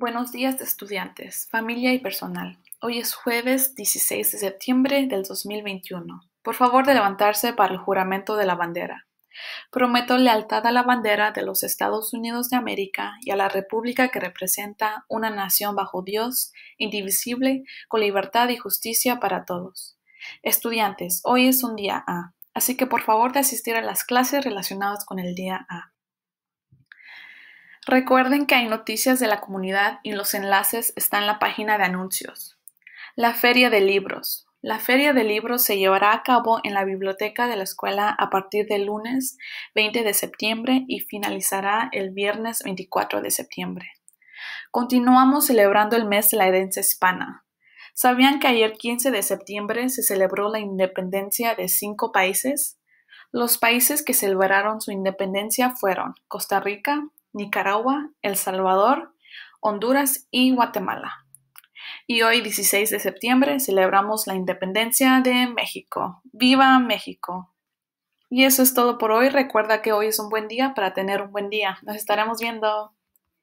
Buenos días estudiantes, familia y personal. Hoy es jueves 16 de septiembre del 2021. Por favor de levantarse para el juramento de la bandera. Prometo lealtad a la bandera de los Estados Unidos de América y a la República que representa una nación bajo Dios, indivisible, con libertad y justicia para todos. Estudiantes, hoy es un día A, así que por favor de asistir a las clases relacionadas con el día A. Recuerden que hay noticias de la comunidad y los enlaces están en la página de anuncios. La Feria de Libros. La Feria de Libros se llevará a cabo en la biblioteca de la escuela a partir del lunes 20 de septiembre y finalizará el viernes 24 de septiembre. Continuamos celebrando el mes de la herencia hispana. ¿Sabían que ayer 15 de septiembre se celebró la independencia de cinco países? Los países que celebraron su independencia fueron Costa Rica, Nicaragua, El Salvador, Honduras y Guatemala. Y hoy, 16 de septiembre, celebramos la independencia de México. ¡Viva México! Y eso es todo por hoy. Recuerda que hoy es un buen día para tener un buen día. Nos estaremos viendo.